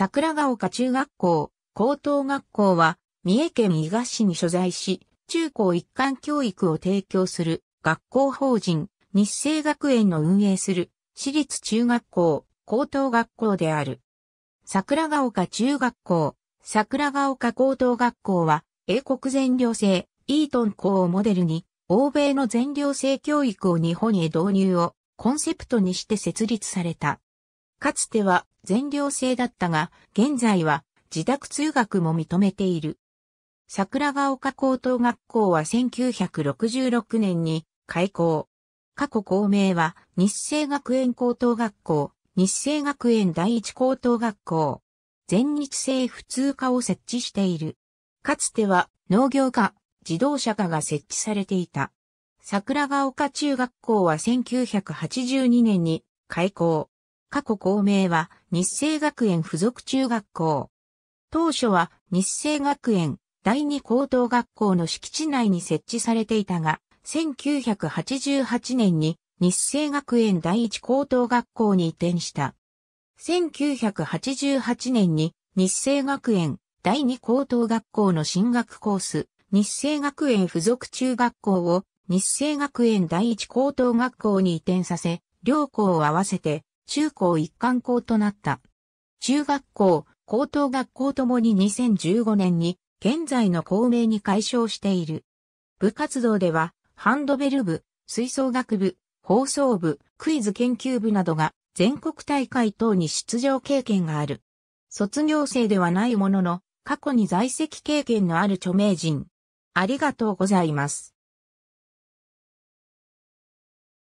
桜ヶ丘中学校、高等学校は、三重県伊賀市に所在し、中高一貫教育を提供する学校法人、日生学園の運営する私立中学校、高等学校である。桜ヶ丘中学校、桜ヶ丘高等学校は、英国全寮制、イートン校をモデルに、欧米の全寮制教育を日本へ導入をコンセプトにして設立された。かつては全寮制だったが、現在は自宅通学も認めている。桜ヶ丘高等学校は1966年に開校。過去校名は日生学園高等学校、日生学園第一高等学校、全日制普通科を設置している。かつては農業科、自動車科が設置されていた。桜ヶ丘中学校は1982年に開校。過去校名は日清学園附属中学校。当初は日清学園第二高等学校の敷地内に設置されていたが、1988年に日清学園第一高等学校に移転した。1988年に日清学園第二高等学校の進学コース、日清学園附属中学校を日清学園第一高等学校に移転させ、両校を合わせて中高一貫校となった。中学校、高等学校ともに2015年に現在の校名に解消している。部活動では、ハンドベル部、吹奏楽部、放送部、クイズ研究部などが全国大会等に出場経験がある。卒業生ではないものの、過去に在籍経験のある著名人。ありがとうございます。